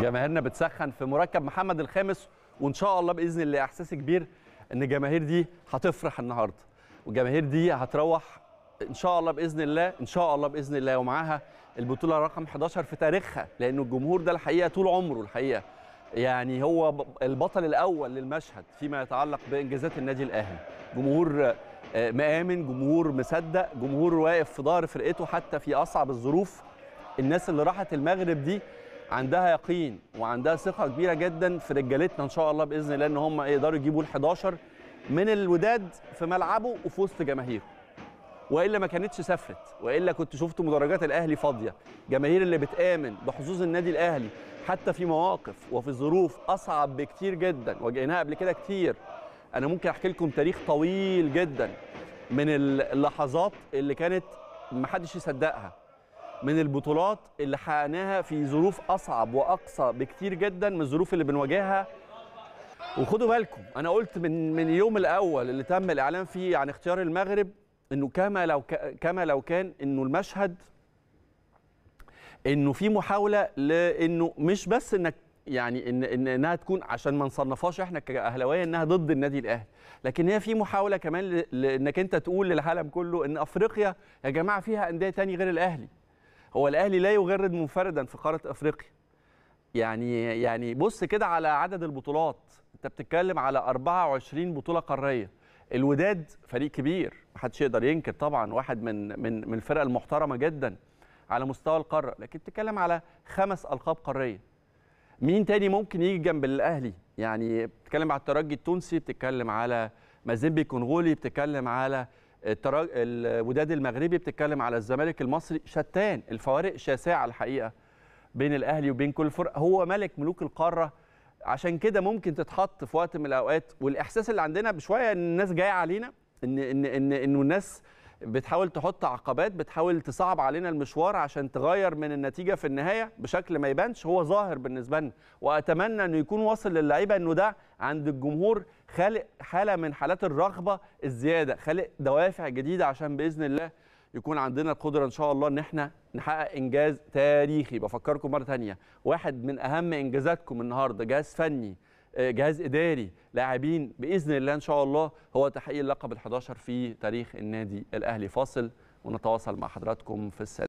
جماهيرنا بتسخن في مركب محمد الخامس وان شاء الله باذن الله احساس كبير ان الجماهير دي هتفرح النهارده والجماهير دي هتروح ان شاء الله باذن الله ان شاء الله باذن الله ومعاها البطوله رقم 11 في تاريخها لانه الجمهور ده الحقيقه طول عمره الحقيقه يعني هو البطل الاول للمشهد فيما يتعلق بانجازات النادي الاهلي جمهور آه، مآمن جمهور مصدق جمهور واقف في ظهر فرقته حتى في اصعب الظروف الناس اللي راحت المغرب دي عندها يقين وعندها ثقه كبيره جدا في رجالتنا ان شاء الله باذن الله ان هم يقدروا يجيبوا ال11 من الوداد في ملعبه وفي وسط جماهيره والا ما كانتش سافرت والا كنت شفت مدرجات الاهلي فاضيه جماهير اللي بتامن بحظوظ النادي الاهلي حتى في مواقف وفي ظروف اصعب بكتير جدا واجهناها قبل كده كتير انا ممكن احكي لكم تاريخ طويل جدا من اللحظات اللي كانت ما حدش يصدقها من البطولات اللي حققناها في ظروف اصعب واقصى بكتير جدا من الظروف اللي بنواجهها وخدوا بالكم انا قلت من من اليوم الاول اللي تم الاعلان فيه عن اختيار المغرب انه كما لو كما لو كان انه المشهد انه في محاوله لانه مش بس انك يعني ان, إن انها تكون عشان ما نصنفهاش احنا كاهلاويه انها ضد النادي الاهلي لكن هي في محاوله كمان لانك انت تقول للعالم كله ان افريقيا يا جماعه فيها انديه ثانيه غير الاهلي هو الاهلي لا يغرد منفردا في قاره افريقيا يعني يعني بص كده على عدد البطولات انت بتتكلم على 24 بطوله قاريه الوداد فريق كبير محدش يقدر ينكر طبعا واحد من من من الفرق المحترمه جدا على مستوى القاره لكن بتتكلم على خمس القاب قاريه مين تاني ممكن يجي جنب الاهلي يعني بتتكلم على الترجي التونسي بتتكلم على مازيمبي كونغولي بتتكلم على التراج... الوداد المغربي بتتكلم على الزمالك المصري شتان الفوارق شاسعه الحقيقه بين الاهلي وبين كل فرق هو ملك ملوك القاره عشان كده ممكن تتحط في وقت من الاوقات والاحساس اللي عندنا بشويه ان الناس جايه علينا ان ان ان إن الناس بتحاول تحط عقبات بتحاول تصعب علينا المشوار عشان تغير من النتيجه في النهايه بشكل ما يبانش هو ظاهر بالنسبه لنا واتمنى انه يكون واصل للعيبه انه ده عند الجمهور خالق حاله من حالات الرغبه الزياده خالق دوافع جديده عشان باذن الله يكون عندنا القدره ان شاء الله ان احنا نحقق انجاز تاريخي بفكركم مره ثانيه واحد من اهم انجازاتكم النهارده جهاز فني آه، جهاز اداري لاعبين باذن الله ان شاء الله هو تحقيق اللقب ال11 في تاريخ النادي الاهلي فاصل ونتواصل مع حضراتكم في السلام